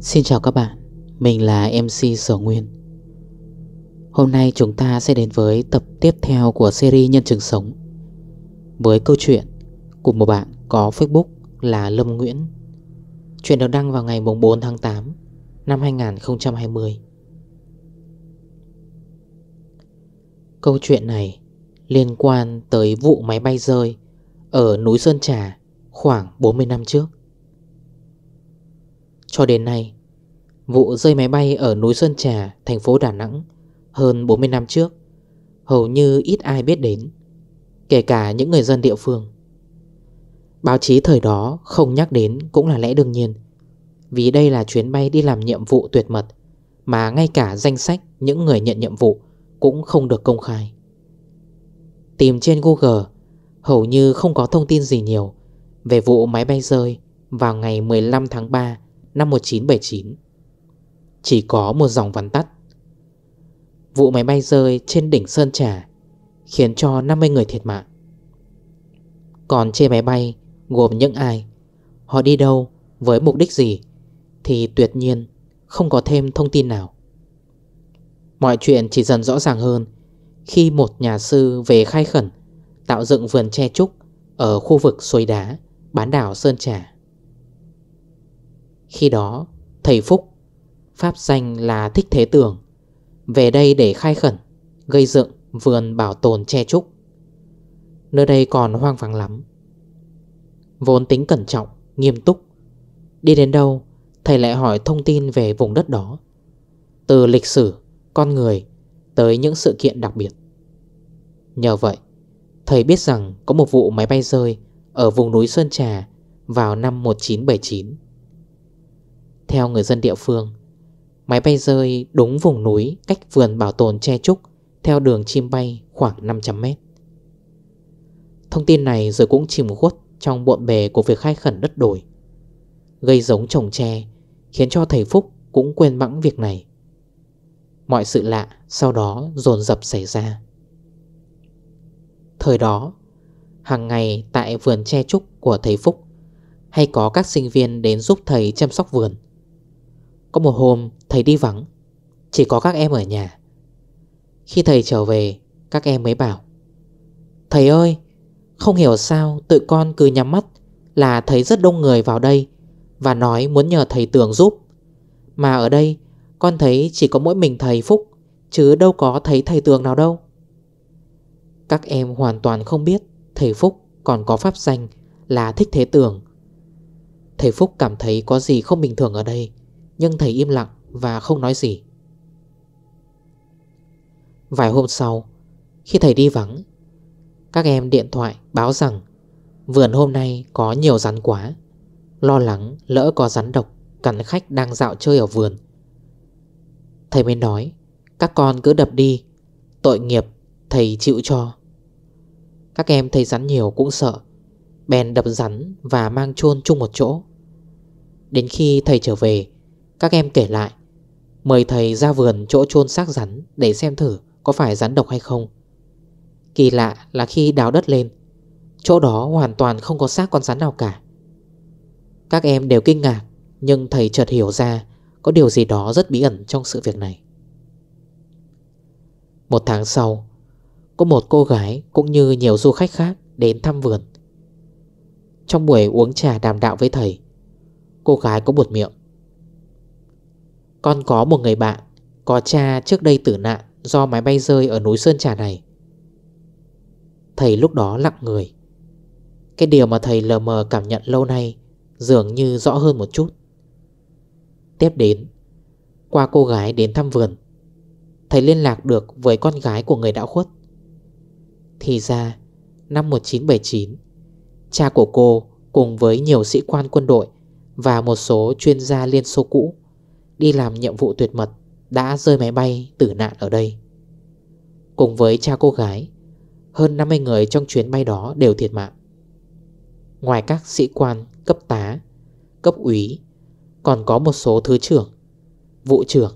Xin chào các bạn, mình là MC Sở Nguyên Hôm nay chúng ta sẽ đến với tập tiếp theo của series Nhân chứng sống Với câu chuyện của một bạn có Facebook là Lâm Nguyễn Chuyện được đăng vào ngày 4 tháng 8 năm 2020 Câu chuyện này liên quan tới vụ máy bay rơi ở núi Sơn Trà khoảng 40 năm trước cho đến nay, vụ rơi máy bay ở núi Sơn Trà, thành phố Đà Nẵng hơn 40 năm trước hầu như ít ai biết đến, kể cả những người dân địa phương. Báo chí thời đó không nhắc đến cũng là lẽ đương nhiên, vì đây là chuyến bay đi làm nhiệm vụ tuyệt mật mà ngay cả danh sách những người nhận nhiệm vụ cũng không được công khai. Tìm trên Google, hầu như không có thông tin gì nhiều về vụ máy bay rơi vào ngày 15 tháng 3 năm 1979 Chỉ có một dòng văn tắt Vụ máy bay rơi trên đỉnh Sơn Trà Khiến cho 50 người thiệt mạng Còn trên máy bay gồm những ai Họ đi đâu với mục đích gì Thì tuyệt nhiên không có thêm thông tin nào Mọi chuyện chỉ dần rõ ràng hơn Khi một nhà sư về khai khẩn Tạo dựng vườn che trúc Ở khu vực suối đá Bán đảo Sơn Trà khi đó, thầy Phúc, pháp danh là Thích Thế Tường, về đây để khai khẩn, gây dựng vườn bảo tồn che trúc. Nơi đây còn hoang vắng lắm. Vốn tính cẩn trọng, nghiêm túc. Đi đến đâu, thầy lại hỏi thông tin về vùng đất đó. Từ lịch sử, con người, tới những sự kiện đặc biệt. Nhờ vậy, thầy biết rằng có một vụ máy bay rơi ở vùng núi Sơn Trà vào năm 1979. Theo người dân địa phương Máy bay rơi đúng vùng núi cách vườn bảo tồn che trúc Theo đường chim bay khoảng 500 m Thông tin này rồi cũng chìm khuất trong bộn bề của việc khai khẩn đất đổi Gây giống trồng tre khiến cho thầy Phúc cũng quên bẵng việc này Mọi sự lạ sau đó dồn dập xảy ra Thời đó hàng ngày tại vườn che trúc của thầy Phúc hay có các sinh viên đến giúp thầy chăm sóc vườn có một hôm thầy đi vắng Chỉ có các em ở nhà Khi thầy trở về Các em mới bảo Thầy ơi Không hiểu sao tự con cứ nhắm mắt Là thấy rất đông người vào đây Và nói muốn nhờ thầy tưởng giúp Mà ở đây Con thấy chỉ có mỗi mình thầy Phúc Chứ đâu có thấy thầy tường nào đâu Các em hoàn toàn không biết Thầy Phúc còn có pháp danh Là thích thế tường Thầy Phúc cảm thấy có gì không bình thường ở đây nhưng thầy im lặng và không nói gì Vài hôm sau Khi thầy đi vắng Các em điện thoại báo rằng Vườn hôm nay có nhiều rắn quá Lo lắng lỡ có rắn độc Cắn khách đang dạo chơi ở vườn Thầy mới nói Các con cứ đập đi Tội nghiệp thầy chịu cho Các em thấy rắn nhiều cũng sợ Bèn đập rắn và mang chôn chung một chỗ Đến khi thầy trở về các em kể lại Mời thầy ra vườn chỗ chôn xác rắn Để xem thử có phải rắn độc hay không Kỳ lạ là khi đào đất lên Chỗ đó hoàn toàn không có xác con rắn nào cả Các em đều kinh ngạc Nhưng thầy chợt hiểu ra Có điều gì đó rất bí ẩn trong sự việc này Một tháng sau Có một cô gái cũng như nhiều du khách khác Đến thăm vườn Trong buổi uống trà đàm đạo với thầy Cô gái có buột miệng con có một người bạn Có cha trước đây tử nạn Do máy bay rơi ở núi Sơn Trà này Thầy lúc đó lặng người Cái điều mà thầy lờ mờ cảm nhận lâu nay Dường như rõ hơn một chút Tiếp đến Qua cô gái đến thăm vườn Thầy liên lạc được với con gái của người đã khuất Thì ra Năm 1979 Cha của cô cùng với nhiều sĩ quan quân đội Và một số chuyên gia Liên Xô cũ Đi làm nhiệm vụ tuyệt mật Đã rơi máy bay tử nạn ở đây Cùng với cha cô gái Hơn 50 người trong chuyến bay đó đều thiệt mạng Ngoài các sĩ quan cấp tá Cấp úy Còn có một số thứ trưởng Vụ trưởng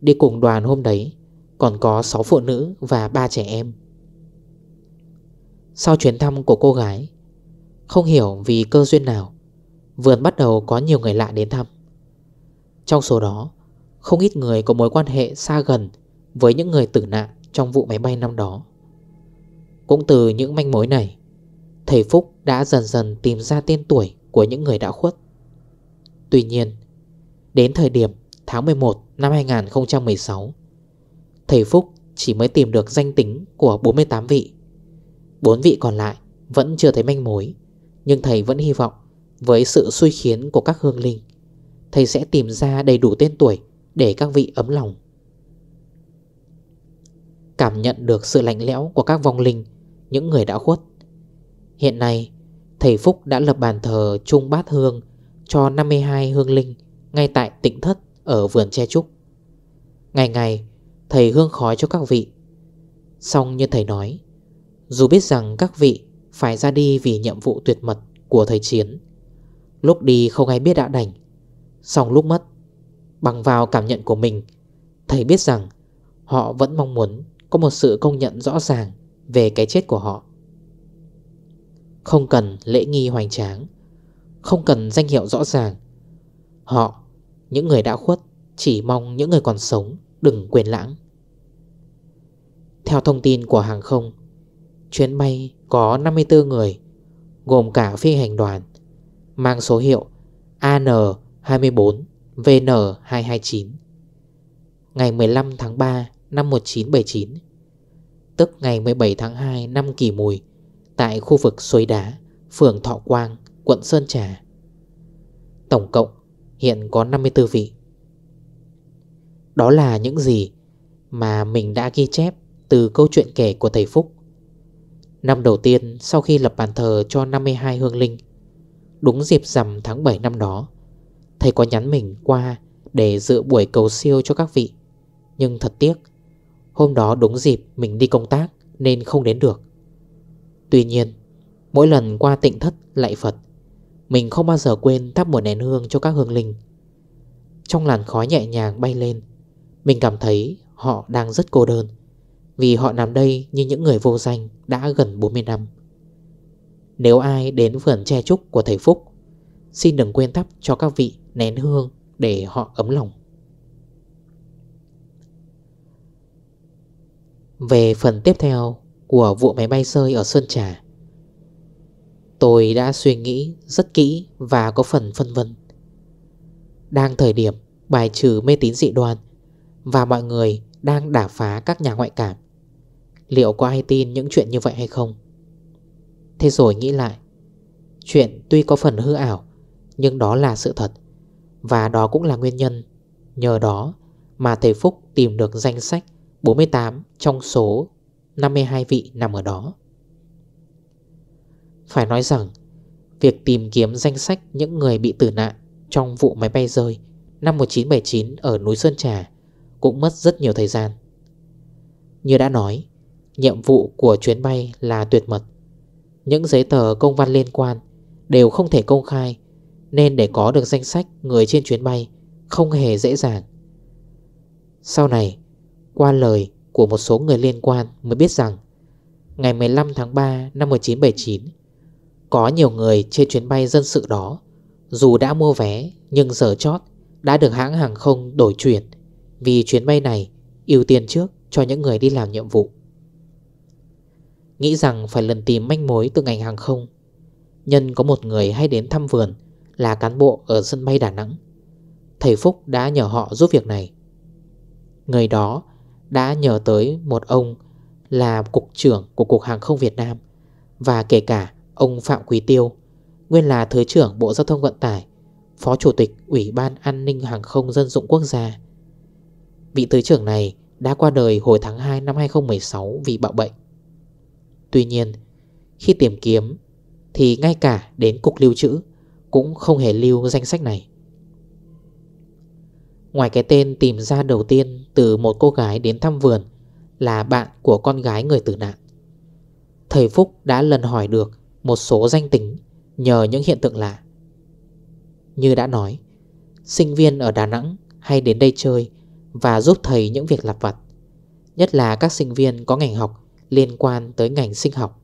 Đi cùng đoàn hôm đấy Còn có 6 phụ nữ và 3 trẻ em Sau chuyến thăm của cô gái Không hiểu vì cơ duyên nào Vườn bắt đầu có nhiều người lạ đến thăm trong số đó, không ít người có mối quan hệ xa gần với những người tử nạn trong vụ máy bay năm đó. Cũng từ những manh mối này, thầy Phúc đã dần dần tìm ra tên tuổi của những người đã khuất. Tuy nhiên, đến thời điểm tháng 11 năm 2016, thầy Phúc chỉ mới tìm được danh tính của 48 vị. bốn vị còn lại vẫn chưa thấy manh mối, nhưng thầy vẫn hy vọng với sự suy khiến của các hương linh, Thầy sẽ tìm ra đầy đủ tên tuổi Để các vị ấm lòng Cảm nhận được sự lạnh lẽo của các vong linh Những người đã khuất Hiện nay Thầy Phúc đã lập bàn thờ Trung Bát Hương Cho 52 hương linh Ngay tại tỉnh thất ở vườn che Trúc Ngày ngày Thầy hương khói cho các vị Xong như thầy nói Dù biết rằng các vị phải ra đi vì nhiệm vụ tuyệt mật của thầy Chiến Lúc đi không ai biết đã đành Xong lúc mất Bằng vào cảm nhận của mình Thầy biết rằng họ vẫn mong muốn Có một sự công nhận rõ ràng Về cái chết của họ Không cần lễ nghi hoành tráng Không cần danh hiệu rõ ràng Họ Những người đã khuất Chỉ mong những người còn sống Đừng quên lãng Theo thông tin của hàng không Chuyến bay có 54 người Gồm cả phi hành đoàn Mang số hiệu AN 24 VN229 Ngày 15 tháng 3 năm 1979 Tức ngày 17 tháng 2 năm kỷ mùi Tại khu vực Suối Đá, phường Thọ Quang, quận Sơn Trà Tổng cộng hiện có 54 vị Đó là những gì mà mình đã ghi chép từ câu chuyện kể của thầy Phúc Năm đầu tiên sau khi lập bàn thờ cho 52 hương linh Đúng dịp rằm tháng 7 năm đó Thầy có nhắn mình qua để dự buổi cầu siêu cho các vị Nhưng thật tiếc Hôm đó đúng dịp mình đi công tác Nên không đến được Tuy nhiên Mỗi lần qua tịnh thất lạy Phật Mình không bao giờ quên thắp một nén hương cho các hương linh Trong làn khói nhẹ nhàng bay lên Mình cảm thấy họ đang rất cô đơn Vì họ nằm đây như những người vô danh đã gần 40 năm Nếu ai đến vườn che trúc của thầy Phúc Xin đừng quên thắp cho các vị nén hương để họ ấm lòng. Về phần tiếp theo của vụ máy bay rơi ở Sơn Trà Tôi đã suy nghĩ rất kỹ và có phần phân vân Đang thời điểm bài trừ mê tín dị đoan Và mọi người đang đả phá các nhà ngoại cảm Liệu có ai tin những chuyện như vậy hay không? Thế rồi nghĩ lại Chuyện tuy có phần hư ảo Nhưng đó là sự thật và đó cũng là nguyên nhân Nhờ đó mà thầy Phúc tìm được danh sách 48 trong số 52 vị nằm ở đó Phải nói rằng Việc tìm kiếm danh sách những người bị tử nạn Trong vụ máy bay rơi Năm 1979 ở núi Sơn Trà Cũng mất rất nhiều thời gian Như đã nói Nhiệm vụ của chuyến bay là tuyệt mật Những giấy tờ công văn liên quan Đều không thể công khai nên để có được danh sách người trên chuyến bay Không hề dễ dàng Sau này Qua lời của một số người liên quan Mới biết rằng Ngày 15 tháng 3 năm 1979 Có nhiều người trên chuyến bay dân sự đó Dù đã mua vé Nhưng giờ chót Đã được hãng hàng không đổi chuyển Vì chuyến bay này ưu tiên trước Cho những người đi làm nhiệm vụ Nghĩ rằng phải lần tìm manh mối từ ngành hàng không Nhân có một người hay đến thăm vườn là cán bộ ở sân bay Đà Nẵng. Thầy Phúc đã nhờ họ giúp việc này. Người đó đã nhờ tới một ông là cục trưởng của Cục Hàng không Việt Nam và kể cả ông Phạm Quý Tiêu, nguyên là Thứ trưởng Bộ Giao thông Vận tải, Phó Chủ tịch Ủy ban An ninh Hàng không Dân dụng Quốc gia. Vị Thứ trưởng này đã qua đời hồi tháng 2 năm 2016 vì bạo bệnh. Tuy nhiên, khi tìm kiếm thì ngay cả đến Cục Lưu trữ cũng không hề lưu danh sách này Ngoài cái tên tìm ra đầu tiên từ một cô gái đến thăm vườn là bạn của con gái người tử nạn Thầy Phúc đã lần hỏi được một số danh tính nhờ những hiện tượng lạ Như đã nói, sinh viên ở Đà Nẵng hay đến đây chơi và giúp thầy những việc lặt vặt Nhất là các sinh viên có ngành học liên quan tới ngành sinh học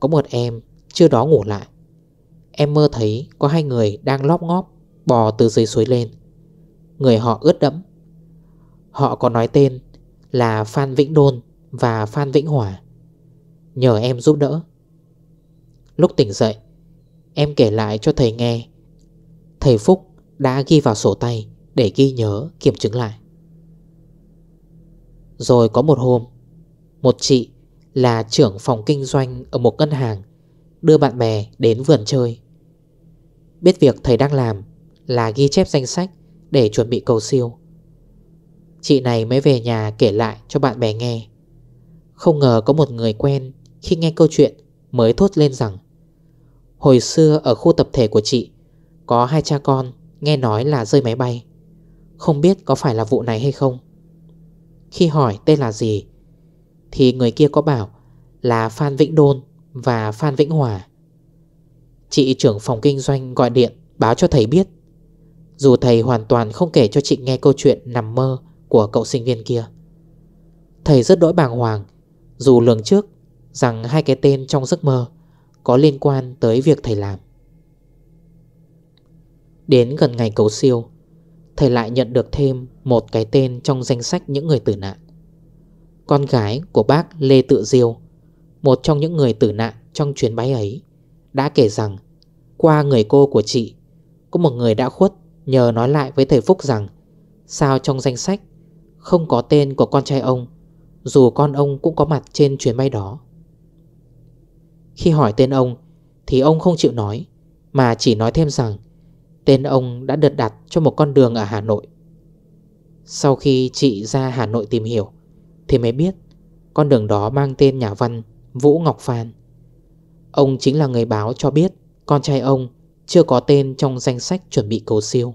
Có một em chưa đó ngủ lại Em mơ thấy có hai người đang lóp ngóp Bò từ dưới suối lên Người họ ướt đẫm Họ có nói tên là Phan Vĩnh Đôn và Phan Vĩnh Hỏa Nhờ em giúp đỡ Lúc tỉnh dậy Em kể lại cho thầy nghe Thầy Phúc đã ghi vào sổ tay Để ghi nhớ kiểm chứng lại Rồi có một hôm Một chị là trưởng phòng kinh doanh Ở một ngân hàng đưa bạn bè đến vườn chơi Biết việc thầy đang làm là ghi chép danh sách để chuẩn bị cầu siêu Chị này mới về nhà kể lại cho bạn bè nghe Không ngờ có một người quen khi nghe câu chuyện mới thốt lên rằng Hồi xưa ở khu tập thể của chị Có hai cha con nghe nói là rơi máy bay Không biết có phải là vụ này hay không Khi hỏi tên là gì Thì người kia có bảo là Phan Vĩnh Đôn và Phan Vĩnh Hòa. Chị trưởng phòng kinh doanh gọi điện báo cho thầy biết. Dù thầy hoàn toàn không kể cho chị nghe câu chuyện nằm mơ của cậu sinh viên kia. Thầy rất đỗi bàng hoàng, dù lường trước rằng hai cái tên trong giấc mơ có liên quan tới việc thầy làm. Đến gần ngày cầu siêu, thầy lại nhận được thêm một cái tên trong danh sách những người tử nạn. Con gái của bác Lê Tự Diêu một trong những người tử nạn trong chuyến bay ấy Đã kể rằng Qua người cô của chị Có một người đã khuất nhờ nói lại với thầy Phúc rằng Sao trong danh sách Không có tên của con trai ông Dù con ông cũng có mặt trên chuyến bay đó Khi hỏi tên ông Thì ông không chịu nói Mà chỉ nói thêm rằng Tên ông đã được đặt cho một con đường ở Hà Nội Sau khi chị ra Hà Nội tìm hiểu Thì mới biết Con đường đó mang tên nhà văn Vũ Ngọc Phàn Ông chính là người báo cho biết Con trai ông chưa có tên trong danh sách chuẩn bị cầu siêu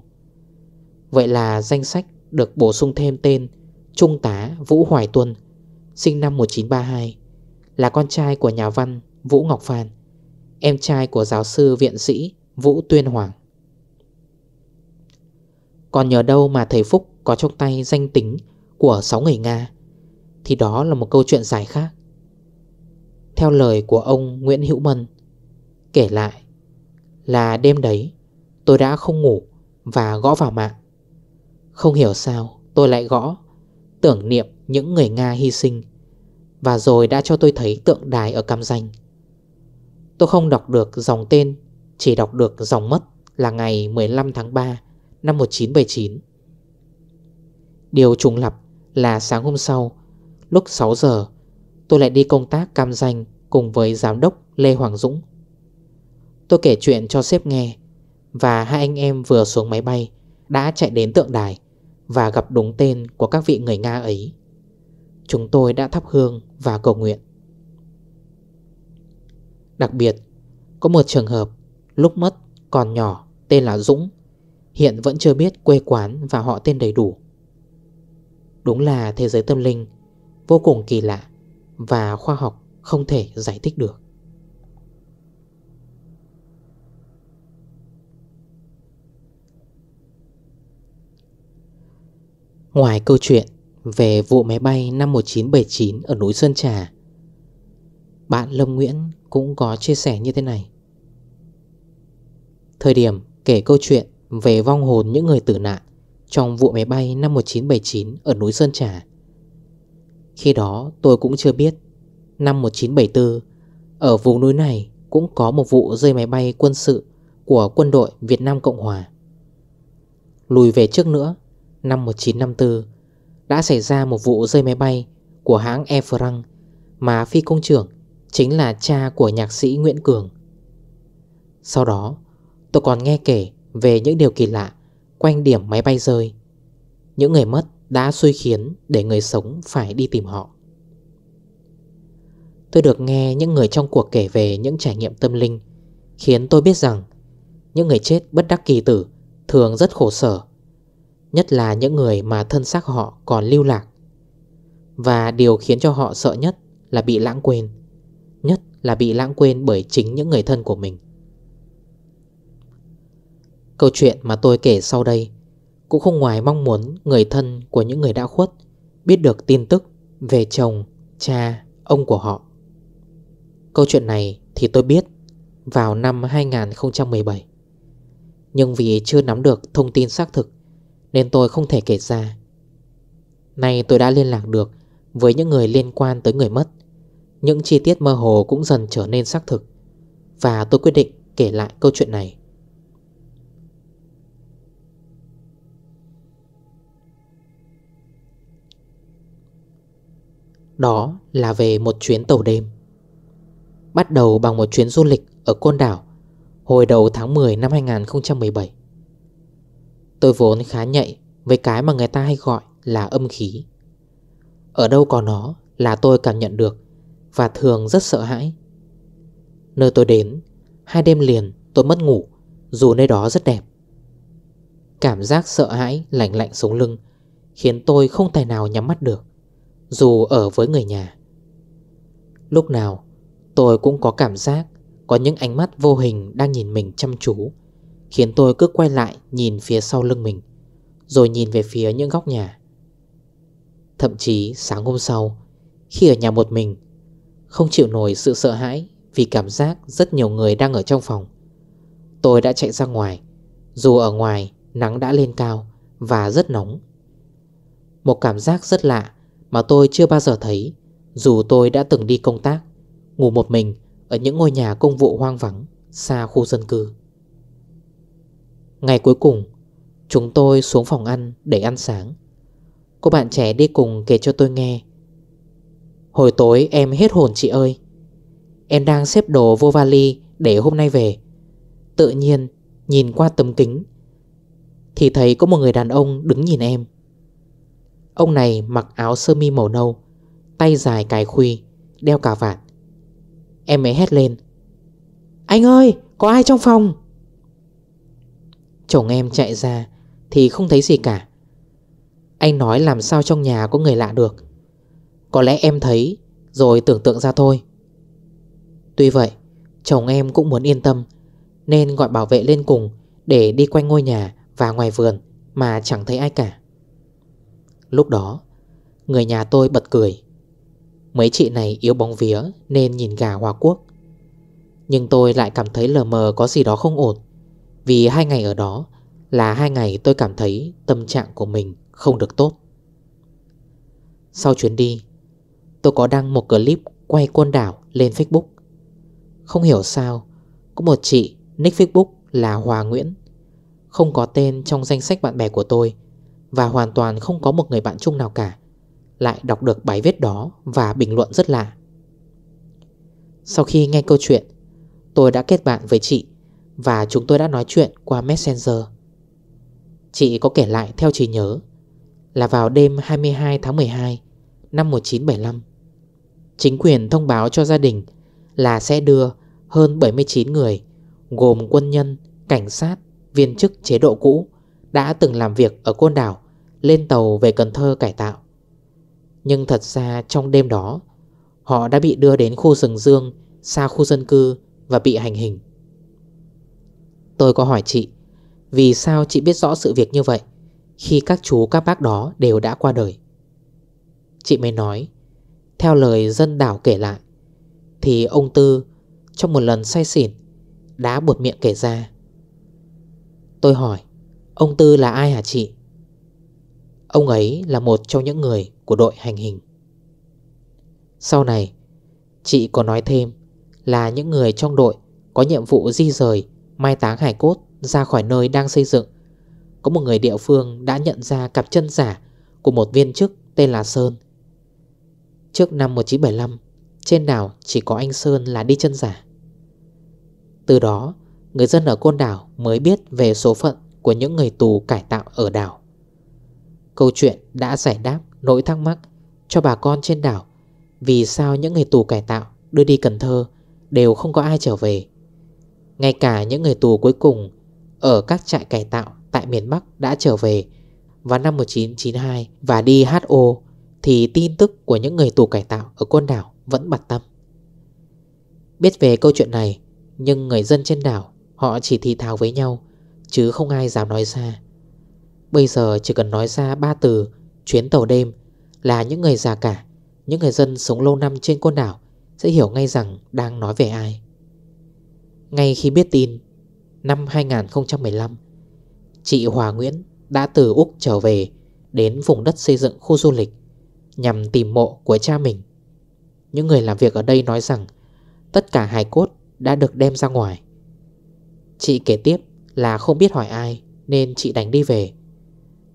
Vậy là danh sách được bổ sung thêm tên Trung tá Vũ Hoài Tuân Sinh năm 1932 Là con trai của nhà văn Vũ Ngọc Phàn Em trai của giáo sư viện sĩ Vũ Tuyên Hoàng Còn nhờ đâu mà thầy Phúc có trong tay danh tính của 6 người Nga Thì đó là một câu chuyện dài khác theo lời của ông Nguyễn Hữu Mân Kể lại là đêm đấy tôi đã không ngủ và gõ vào mạng Không hiểu sao tôi lại gõ Tưởng niệm những người Nga hy sinh Và rồi đã cho tôi thấy tượng đài ở Cam Danh Tôi không đọc được dòng tên Chỉ đọc được dòng mất là ngày 15 tháng 3 năm 1979 Điều trùng lập là sáng hôm sau Lúc 6 giờ Tôi lại đi công tác cam danh Cùng với giám đốc Lê Hoàng Dũng Tôi kể chuyện cho sếp nghe Và hai anh em vừa xuống máy bay Đã chạy đến tượng đài Và gặp đúng tên của các vị người Nga ấy Chúng tôi đã thắp hương và cầu nguyện Đặc biệt Có một trường hợp Lúc mất còn nhỏ tên là Dũng Hiện vẫn chưa biết quê quán và họ tên đầy đủ Đúng là thế giới tâm linh Vô cùng kỳ lạ và khoa học không thể giải thích được. Ngoài câu chuyện về vụ máy bay năm 1979 ở núi Sơn Trà, bạn Lâm Nguyễn cũng có chia sẻ như thế này. Thời điểm kể câu chuyện về vong hồn những người tử nạn trong vụ máy bay năm 1979 ở núi Sơn Trà, khi đó tôi cũng chưa biết Năm 1974 Ở vùng núi này cũng có một vụ rơi máy bay quân sự Của quân đội Việt Nam Cộng Hòa Lùi về trước nữa Năm 1954 Đã xảy ra một vụ rơi máy bay Của hãng Air France Mà phi công trưởng Chính là cha của nhạc sĩ Nguyễn Cường Sau đó Tôi còn nghe kể về những điều kỳ lạ Quanh điểm máy bay rơi Những người mất đã suy khiến để người sống phải đi tìm họ. Tôi được nghe những người trong cuộc kể về những trải nghiệm tâm linh khiến tôi biết rằng những người chết bất đắc kỳ tử thường rất khổ sở, nhất là những người mà thân xác họ còn lưu lạc. Và điều khiến cho họ sợ nhất là bị lãng quên, nhất là bị lãng quên bởi chính những người thân của mình. Câu chuyện mà tôi kể sau đây cũng không ngoài mong muốn người thân của những người đã khuất Biết được tin tức về chồng, cha, ông của họ Câu chuyện này thì tôi biết vào năm 2017 Nhưng vì chưa nắm được thông tin xác thực Nên tôi không thể kể ra Nay tôi đã liên lạc được với những người liên quan tới người mất Những chi tiết mơ hồ cũng dần trở nên xác thực Và tôi quyết định kể lại câu chuyện này Đó là về một chuyến tàu đêm Bắt đầu bằng một chuyến du lịch ở Côn Đảo Hồi đầu tháng 10 năm 2017 Tôi vốn khá nhạy với cái mà người ta hay gọi là âm khí Ở đâu có nó là tôi cảm nhận được Và thường rất sợ hãi Nơi tôi đến Hai đêm liền tôi mất ngủ Dù nơi đó rất đẹp Cảm giác sợ hãi lạnh lạnh sống lưng Khiến tôi không tài nào nhắm mắt được dù ở với người nhà. Lúc nào tôi cũng có cảm giác có những ánh mắt vô hình đang nhìn mình chăm chú, khiến tôi cứ quay lại nhìn phía sau lưng mình, rồi nhìn về phía những góc nhà. Thậm chí sáng hôm sau, khi ở nhà một mình, không chịu nổi sự sợ hãi vì cảm giác rất nhiều người đang ở trong phòng. Tôi đã chạy ra ngoài, dù ở ngoài nắng đã lên cao và rất nóng. Một cảm giác rất lạ mà tôi chưa bao giờ thấy Dù tôi đã từng đi công tác Ngủ một mình ở những ngôi nhà công vụ hoang vắng Xa khu dân cư Ngày cuối cùng Chúng tôi xuống phòng ăn để ăn sáng Cô bạn trẻ đi cùng kể cho tôi nghe Hồi tối em hết hồn chị ơi Em đang xếp đồ vô vali để hôm nay về Tự nhiên nhìn qua tấm kính Thì thấy có một người đàn ông đứng nhìn em Ông này mặc áo sơ mi màu nâu Tay dài cài khuy Đeo cà vạt Em ấy hét lên Anh ơi có ai trong phòng Chồng em chạy ra Thì không thấy gì cả Anh nói làm sao trong nhà có người lạ được Có lẽ em thấy Rồi tưởng tượng ra thôi Tuy vậy Chồng em cũng muốn yên tâm Nên gọi bảo vệ lên cùng Để đi quanh ngôi nhà và ngoài vườn Mà chẳng thấy ai cả Lúc đó Người nhà tôi bật cười Mấy chị này yếu bóng vía Nên nhìn gà Hoa Quốc Nhưng tôi lại cảm thấy lờ mờ có gì đó không ổn Vì hai ngày ở đó Là hai ngày tôi cảm thấy Tâm trạng của mình không được tốt Sau chuyến đi Tôi có đăng một clip Quay côn đảo lên Facebook Không hiểu sao Có một chị nick Facebook là Hòa Nguyễn Không có tên trong danh sách bạn bè của tôi và hoàn toàn không có một người bạn chung nào cả Lại đọc được bài viết đó Và bình luận rất lạ Sau khi nghe câu chuyện Tôi đã kết bạn với chị Và chúng tôi đã nói chuyện qua Messenger Chị có kể lại theo trí nhớ Là vào đêm 22 tháng 12 Năm 1975 Chính quyền thông báo cho gia đình Là sẽ đưa hơn 79 người Gồm quân nhân, cảnh sát, viên chức chế độ cũ đã từng làm việc ở Côn Đảo lên tàu về Cần Thơ cải tạo. Nhưng thật ra trong đêm đó, họ đã bị đưa đến khu rừng dương xa khu dân cư và bị hành hình. Tôi có hỏi chị, vì sao chị biết rõ sự việc như vậy khi các chú các bác đó đều đã qua đời? Chị mới nói, theo lời dân đảo kể lại, thì ông Tư trong một lần say xỉn đã buột miệng kể ra. Tôi hỏi, Ông Tư là ai hả chị? Ông ấy là một trong những người của đội hành hình Sau này Chị có nói thêm Là những người trong đội Có nhiệm vụ di rời Mai táng hải cốt ra khỏi nơi đang xây dựng Có một người địa phương đã nhận ra cặp chân giả Của một viên chức tên là Sơn Trước năm 1975 Trên đảo chỉ có anh Sơn là đi chân giả Từ đó Người dân ở Côn Đảo mới biết về số phận của những người tù cải tạo ở đảo. Câu chuyện đã giải đáp nỗi thắc mắc cho bà con trên đảo vì sao những người tù cải tạo đưa đi Cần Thơ đều không có ai trở về. Ngay cả những người tù cuối cùng ở các trại cải tạo tại miền Bắc đã trở về vào năm 1992 và đi HO thì tin tức của những người tù cải tạo ở côn đảo vẫn bặt tâm. Biết về câu chuyện này nhưng người dân trên đảo họ chỉ thì thào với nhau Chứ không ai dám nói ra Bây giờ chỉ cần nói ra ba từ Chuyến tàu đêm Là những người già cả Những người dân sống lâu năm trên côn đảo Sẽ hiểu ngay rằng đang nói về ai Ngay khi biết tin Năm 2015 Chị Hòa Nguyễn đã từ Úc trở về Đến vùng đất xây dựng khu du lịch Nhằm tìm mộ của cha mình Những người làm việc ở đây nói rằng Tất cả hài cốt đã được đem ra ngoài Chị kể tiếp là không biết hỏi ai Nên chị đành đi về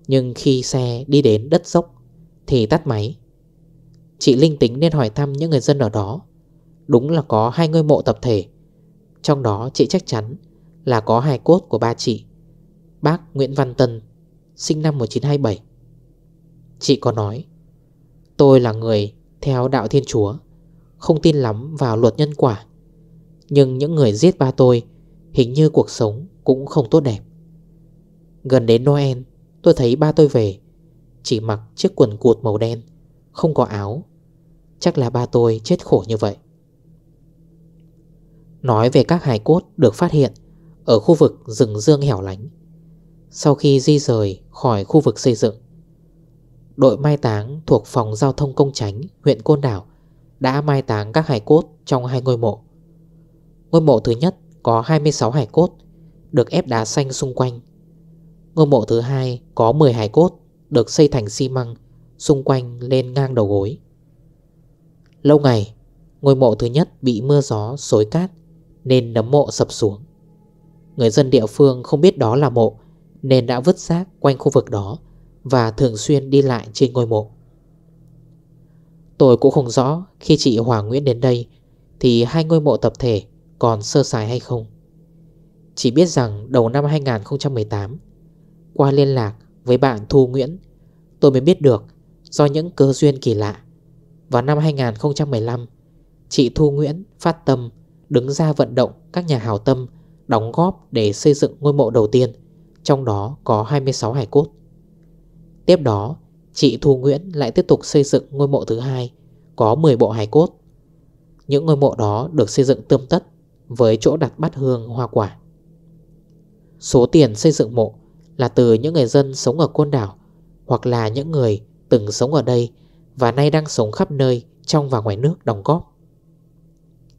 Nhưng khi xe đi đến đất dốc Thì tắt máy Chị linh tính nên hỏi thăm những người dân ở đó Đúng là có hai ngôi mộ tập thể Trong đó chị chắc chắn Là có hài cốt của ba chị Bác Nguyễn Văn Tân Sinh năm 1927 Chị có nói Tôi là người theo đạo Thiên Chúa Không tin lắm vào luật nhân quả Nhưng những người giết ba tôi Hình như cuộc sống cũng không tốt đẹp Gần đến Noel Tôi thấy ba tôi về Chỉ mặc chiếc quần cuột màu đen Không có áo Chắc là ba tôi chết khổ như vậy Nói về các hài cốt được phát hiện Ở khu vực rừng dương hẻo lánh Sau khi di rời khỏi khu vực xây dựng Đội mai táng thuộc phòng giao thông công tránh huyện Côn Đảo đã mai táng các hài cốt trong hai ngôi mộ. Ngôi mộ thứ nhất có 26 hài cốt được ép đá xanh xung quanh. Ngôi mộ thứ hai có 10 hài cốt được xây thành xi măng xung quanh lên ngang đầu gối. Lâu ngày, ngôi mộ thứ nhất bị mưa gió xối cát nên nấm mộ sập xuống. Người dân địa phương không biết đó là mộ nên đã vứt xác quanh khu vực đó và thường xuyên đi lại trên ngôi mộ. Tôi cũng không rõ khi chị Hoàng Nguyễn đến đây thì hai ngôi mộ tập thể còn sơ sài hay không. Chỉ biết rằng đầu năm 2018 Qua liên lạc với bạn Thu Nguyễn Tôi mới biết được do những cơ duyên kỳ lạ Vào năm 2015 Chị Thu Nguyễn phát tâm đứng ra vận động các nhà hào tâm đóng góp để xây dựng ngôi mộ đầu tiên, trong đó có 26 hải cốt. Tiếp đó, chị Thu Nguyễn lại tiếp tục xây dựng ngôi mộ thứ hai, có 10 bộ hải cốt. Những ngôi mộ đó được xây dựng tươm tất với chỗ đặt bát hương hoa quả. Số tiền xây dựng mộ là từ những người dân sống ở Côn Đảo hoặc là những người từng sống ở đây và nay đang sống khắp nơi trong và ngoài nước đóng góp.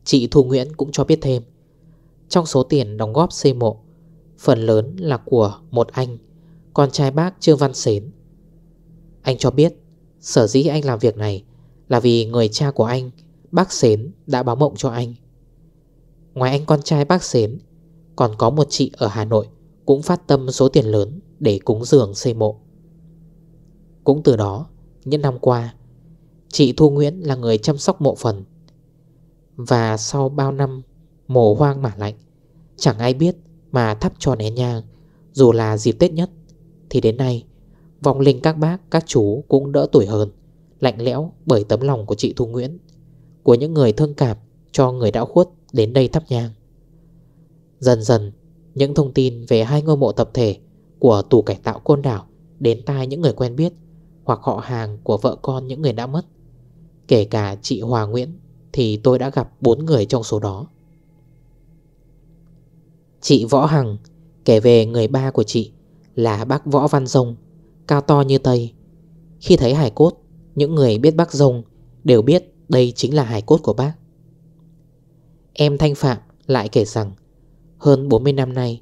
Chị Thu Nguyễn cũng cho biết thêm, trong số tiền đóng góp xây mộ, phần lớn là của một anh, con trai bác Trương Văn Sến. Anh cho biết, sở dĩ anh làm việc này là vì người cha của anh, bác Sến đã báo mộng cho anh. Ngoài anh con trai bác Sến, còn có một chị ở Hà Nội cũng phát tâm số tiền lớn để cúng dường xây mộ. Cũng từ đó, những năm qua, chị Thu Nguyễn là người chăm sóc mộ phần. Và sau bao năm mồ hoang mả lạnh, chẳng ai biết mà thắp cho nén nhang, dù là dịp Tết nhất, thì đến nay, vòng linh các bác, các chú cũng đỡ tuổi hơn, lạnh lẽo bởi tấm lòng của chị Thu Nguyễn, của những người thương cảm cho người đã khuất đến đây thắp nhang. Dần dần, những thông tin về hai ngôi mộ tập thể Của tù cải tạo côn đảo Đến tai những người quen biết Hoặc họ hàng của vợ con những người đã mất Kể cả chị Hòa Nguyễn Thì tôi đã gặp bốn người trong số đó Chị Võ Hằng Kể về người ba của chị Là bác Võ Văn Dông Cao to như Tây Khi thấy hải cốt Những người biết bác Dông Đều biết đây chính là hải cốt của bác Em Thanh Phạm lại kể rằng hơn 40 năm nay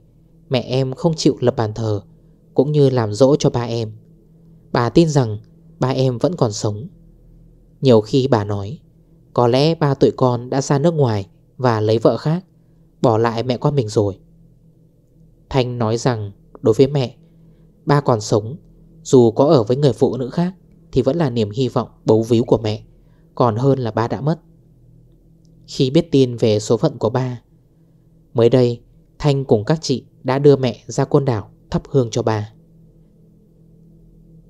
Mẹ em không chịu lập bàn thờ Cũng như làm dỗ cho ba em Bà tin rằng ba em vẫn còn sống Nhiều khi bà nói Có lẽ ba tụi con đã ra nước ngoài Và lấy vợ khác Bỏ lại mẹ con mình rồi Thanh nói rằng đối với mẹ Ba còn sống Dù có ở với người phụ nữ khác Thì vẫn là niềm hy vọng bấu víu của mẹ Còn hơn là ba đã mất Khi biết tin về số phận của ba Mới đây Thanh cùng các chị đã đưa mẹ ra côn đảo thắp hương cho bà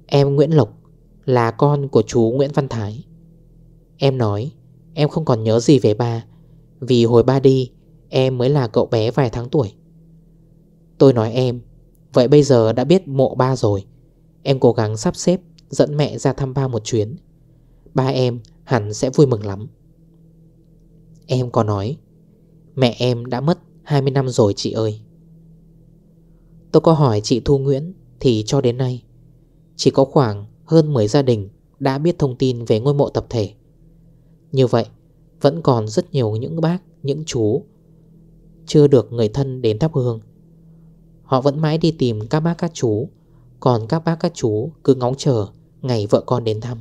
Em Nguyễn Lộc là con của chú Nguyễn Văn Thái Em nói em không còn nhớ gì về ba Vì hồi ba đi em mới là cậu bé vài tháng tuổi Tôi nói em Vậy bây giờ đã biết mộ ba rồi Em cố gắng sắp xếp dẫn mẹ ra thăm ba một chuyến Ba em hẳn sẽ vui mừng lắm Em có nói Mẹ em đã mất 20 năm rồi chị ơi Tôi có hỏi chị Thu Nguyễn Thì cho đến nay Chỉ có khoảng hơn 10 gia đình Đã biết thông tin về ngôi mộ tập thể Như vậy Vẫn còn rất nhiều những bác, những chú Chưa được người thân đến thắp hương Họ vẫn mãi đi tìm các bác các chú Còn các bác các chú cứ ngóng chờ Ngày vợ con đến thăm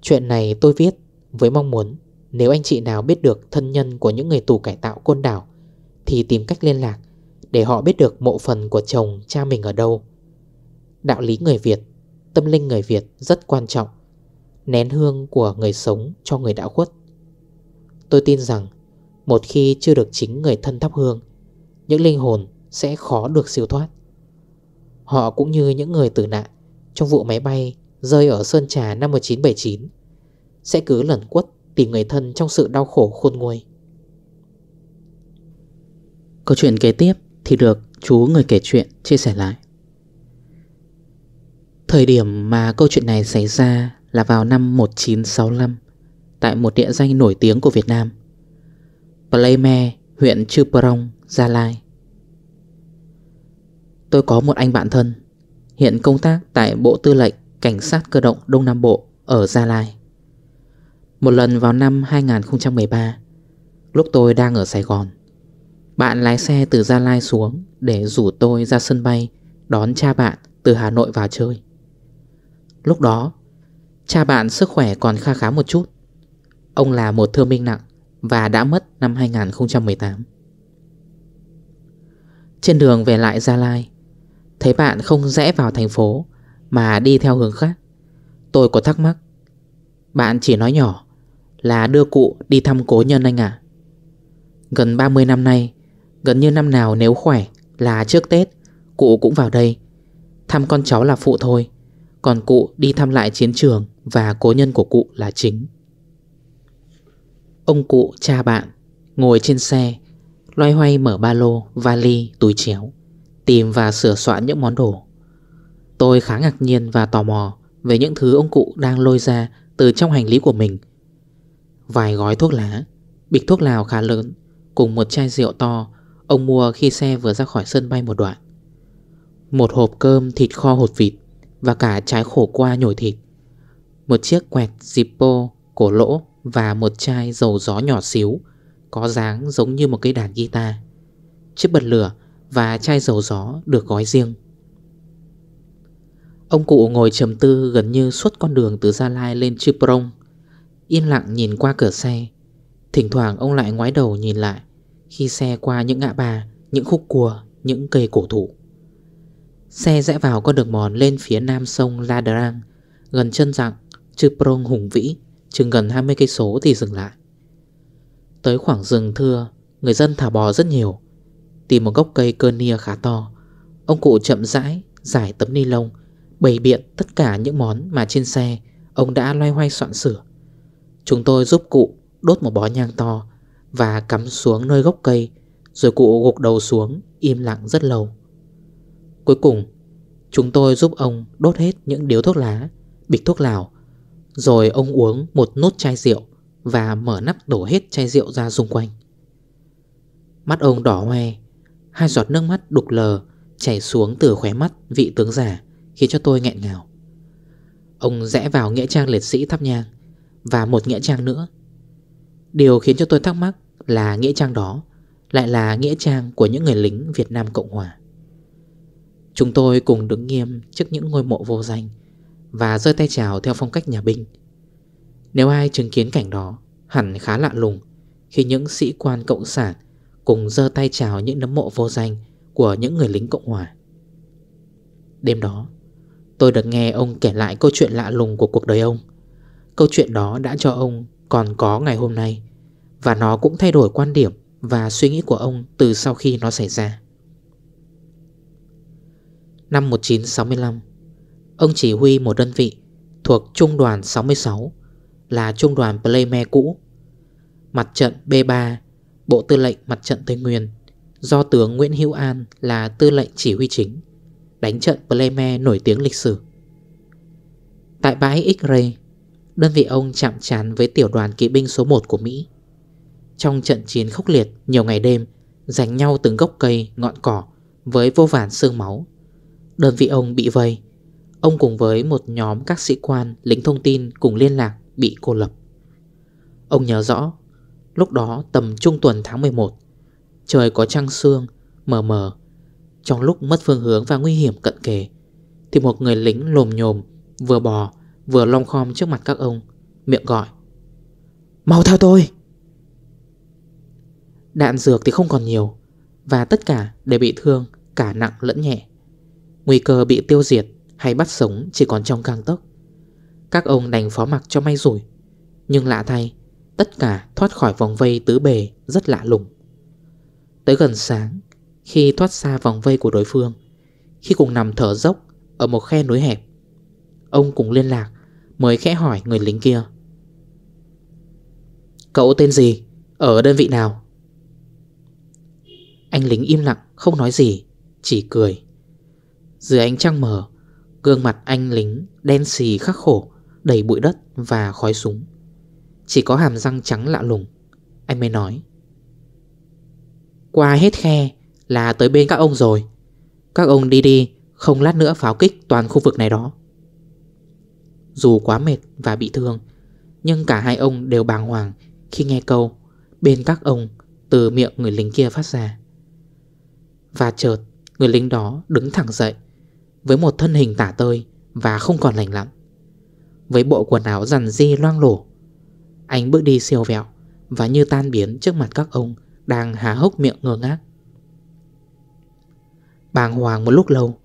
Chuyện này tôi viết với mong muốn nếu anh chị nào biết được thân nhân của những người tù cải tạo côn đảo Thì tìm cách liên lạc Để họ biết được mộ phần của chồng cha mình ở đâu Đạo lý người Việt Tâm linh người Việt rất quan trọng Nén hương của người sống cho người đã khuất Tôi tin rằng Một khi chưa được chính người thân thắp hương Những linh hồn sẽ khó được siêu thoát Họ cũng như những người tử nạn Trong vụ máy bay rơi ở Sơn Trà năm 1979 Sẽ cứ lẩn quất Tìm người thân trong sự đau khổ khôn nguôi Câu chuyện kế tiếp thì được chú người kể chuyện chia sẻ lại Thời điểm mà câu chuyện này xảy ra là vào năm 1965 Tại một địa danh nổi tiếng của Việt Nam Playme, huyện Chư Prong, Gia Lai Tôi có một anh bạn thân Hiện công tác tại Bộ Tư lệnh Cảnh sát Cơ động Đông Nam Bộ ở Gia Lai một lần vào năm 2013 Lúc tôi đang ở Sài Gòn Bạn lái xe từ Gia Lai xuống Để rủ tôi ra sân bay Đón cha bạn từ Hà Nội vào chơi Lúc đó Cha bạn sức khỏe còn kha khá một chút Ông là một thương binh nặng Và đã mất năm 2018 Trên đường về lại Gia Lai Thấy bạn không rẽ vào thành phố Mà đi theo hướng khác Tôi có thắc mắc Bạn chỉ nói nhỏ là đưa cụ đi thăm cố nhân anh ạ à? Gần 30 năm nay Gần như năm nào nếu khỏe Là trước Tết Cụ cũng vào đây Thăm con cháu là phụ thôi Còn cụ đi thăm lại chiến trường Và cố nhân của cụ là chính Ông cụ cha bạn Ngồi trên xe Loay hoay mở ba lô, vali, túi chéo Tìm và sửa soạn những món đồ Tôi khá ngạc nhiên và tò mò Về những thứ ông cụ đang lôi ra Từ trong hành lý của mình Vài gói thuốc lá Bịch thuốc lào khá lớn Cùng một chai rượu to Ông mua khi xe vừa ra khỏi sân bay một đoạn Một hộp cơm thịt kho hột vịt Và cả trái khổ qua nhồi thịt Một chiếc quẹt Zippo cổ lỗ Và một chai dầu gió nhỏ xíu Có dáng giống như một cây đàn guitar Chiếc bật lửa Và chai dầu gió được gói riêng Ông cụ ngồi trầm tư gần như suốt con đường từ Gia Lai lên chư prong. Yên lặng nhìn qua cửa xe Thỉnh thoảng ông lại ngoái đầu nhìn lại Khi xe qua những ngã ba Những khúc cua, những cây cổ thụ Xe rẽ vào con đường mòn lên phía nam sông La Drang Gần chân dặn Chư Prong hùng vĩ Chừng gần 20 cây số thì dừng lại Tới khoảng rừng thưa Người dân thả bò rất nhiều Tìm một gốc cây cơ nia khá to Ông cụ chậm rãi Giải tấm ni lông Bày biện tất cả những món mà trên xe Ông đã loay hoay soạn sửa Chúng tôi giúp cụ đốt một bó nhang to Và cắm xuống nơi gốc cây Rồi cụ gục đầu xuống Im lặng rất lâu Cuối cùng Chúng tôi giúp ông đốt hết những điếu thuốc lá Bịch thuốc lào Rồi ông uống một nốt chai rượu Và mở nắp đổ hết chai rượu ra xung quanh Mắt ông đỏ hoe Hai giọt nước mắt đục lờ Chảy xuống từ khóe mắt vị tướng giả Khiến cho tôi nghẹn ngào Ông rẽ vào nghĩa trang liệt sĩ thắp nhang và một nghĩa trang nữa Điều khiến cho tôi thắc mắc là nghĩa trang đó lại là nghĩa trang của những người lính Việt Nam Cộng Hòa Chúng tôi cùng đứng nghiêm trước những ngôi mộ vô danh Và rơi tay chào theo phong cách nhà binh Nếu ai chứng kiến cảnh đó hẳn khá lạ lùng Khi những sĩ quan cộng sản cùng dơ tay chào những nấm mộ vô danh Của những người lính Cộng Hòa Đêm đó Tôi được nghe ông kể lại câu chuyện lạ lùng của cuộc đời ông Câu chuyện đó đã cho ông còn có ngày hôm nay Và nó cũng thay đổi quan điểm và suy nghĩ của ông từ sau khi nó xảy ra Năm 1965 Ông chỉ huy một đơn vị thuộc Trung đoàn 66 Là Trung đoàn Playme cũ Mặt trận B3 Bộ tư lệnh mặt trận Tây Nguyên Do tướng Nguyễn Hữu An là tư lệnh chỉ huy chính Đánh trận Playme nổi tiếng lịch sử Tại bãi X-Ray Đơn vị ông chạm trán với tiểu đoàn kỵ binh số 1 của Mỹ Trong trận chiến khốc liệt nhiều ngày đêm Giành nhau từng gốc cây, ngọn cỏ Với vô vàn sương máu Đơn vị ông bị vây Ông cùng với một nhóm các sĩ quan Lính thông tin cùng liên lạc bị cô lập Ông nhớ rõ Lúc đó tầm trung tuần tháng 11 Trời có trăng sương Mờ mờ Trong lúc mất phương hướng và nguy hiểm cận kề Thì một người lính lồm nhồm Vừa bò vừa long khom trước mặt các ông Miệng gọi Mau theo tôi Đạn dược thì không còn nhiều Và tất cả đều bị thương Cả nặng lẫn nhẹ Nguy cơ bị tiêu diệt hay bắt sống Chỉ còn trong căng tốc Các ông đành phó mặc cho may rủi Nhưng lạ thay Tất cả thoát khỏi vòng vây tứ bề Rất lạ lùng Tới gần sáng Khi thoát xa vòng vây của đối phương Khi cùng nằm thở dốc Ở một khe núi hẹp Ông cùng liên lạc Mới khẽ hỏi người lính kia Cậu tên gì? Ở đơn vị nào? Anh lính im lặng không nói gì Chỉ cười Dưới ánh trăng mờ Gương mặt anh lính đen xì khắc khổ Đầy bụi đất và khói súng Chỉ có hàm răng trắng lạ lùng Anh mới nói Qua hết khe là tới bên các ông rồi Các ông đi đi Không lát nữa pháo kích toàn khu vực này đó dù quá mệt và bị thương Nhưng cả hai ông đều bàng hoàng khi nghe câu Bên các ông từ miệng người lính kia phát ra Và chợt người lính đó đứng thẳng dậy Với một thân hình tả tơi và không còn lành lặn Với bộ quần áo rằn di loang lổ Anh bước đi siêu vẹo Và như tan biến trước mặt các ông Đang há hốc miệng ngơ ngác Bàng hoàng một lúc lâu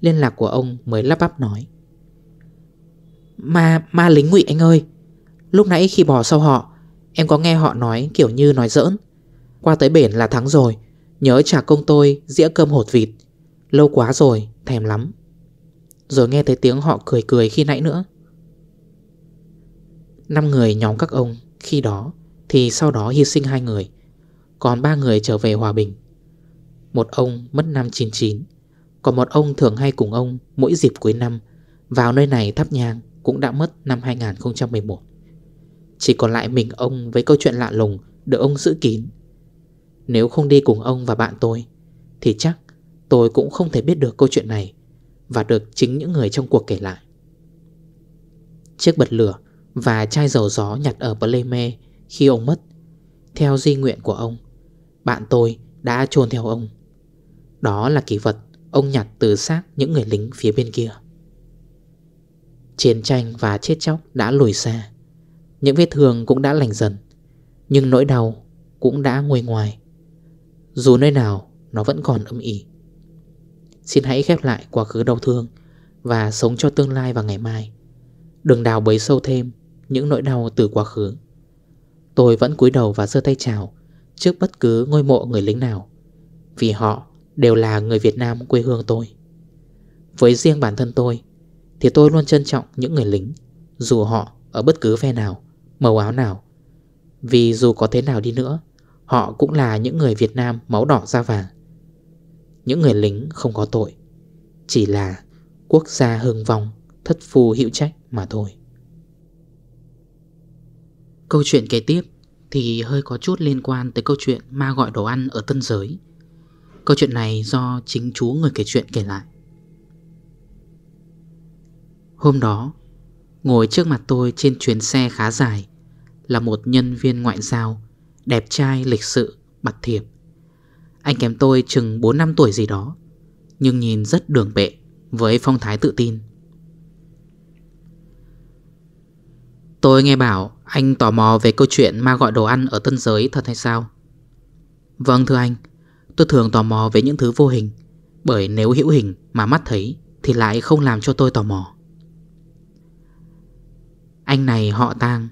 Liên lạc của ông mới lắp bắp nói Ma, ma lính ngụy anh ơi Lúc nãy khi bỏ sau họ Em có nghe họ nói kiểu như nói giỡn Qua tới bển là thắng rồi Nhớ trả công tôi dĩa cơm hột vịt Lâu quá rồi, thèm lắm Rồi nghe thấy tiếng họ cười cười khi nãy nữa Năm người nhóm các ông khi đó Thì sau đó hy sinh hai người Còn ba người trở về hòa bình Một ông mất năm 99 Còn một ông thường hay cùng ông mỗi dịp cuối năm Vào nơi này thắp nhang cũng đã mất năm 2011 Chỉ còn lại mình ông với câu chuyện lạ lùng được ông giữ kín Nếu không đi cùng ông và bạn tôi Thì chắc tôi cũng không thể biết được câu chuyện này Và được chính những người trong cuộc kể lại Chiếc bật lửa và chai dầu gió nhặt ở Pleimer khi ông mất Theo di nguyện của ông Bạn tôi đã chôn theo ông Đó là kỷ vật ông nhặt từ xác những người lính phía bên kia Chiến tranh và chết chóc đã lùi xa Những vết thương cũng đã lành dần Nhưng nỗi đau cũng đã nguôi ngoài Dù nơi nào nó vẫn còn âm ỉ Xin hãy khép lại quá khứ đau thương Và sống cho tương lai và ngày mai Đừng đào bấy sâu thêm những nỗi đau từ quá khứ Tôi vẫn cúi đầu và giơ tay chào Trước bất cứ ngôi mộ người lính nào Vì họ đều là người Việt Nam quê hương tôi Với riêng bản thân tôi thì tôi luôn trân trọng những người lính Dù họ ở bất cứ phe nào Màu áo nào Vì dù có thế nào đi nữa Họ cũng là những người Việt Nam máu đỏ da vàng Những người lính không có tội Chỉ là quốc gia hưng vong Thất phu hiệu trách mà thôi Câu chuyện kế tiếp thì hơi có chút liên quan tới câu chuyện ma gọi đồ ăn ở tân giới Câu chuyện này do chính chú người kể chuyện kể lại Hôm đó Ngồi trước mặt tôi trên chuyến xe khá dài Là một nhân viên ngoại giao Đẹp trai lịch sự Mặt thiệp Anh kém tôi chừng 4 năm tuổi gì đó Nhưng nhìn rất đường bệ Với phong thái tự tin Tôi nghe bảo anh tò mò về câu chuyện ma gọi đồ ăn ở tân giới thật hay sao? Vâng thưa anh, tôi thường tò mò về những thứ vô hình Bởi nếu hữu hình mà mắt thấy thì lại không làm cho tôi tò mò anh này họ Tang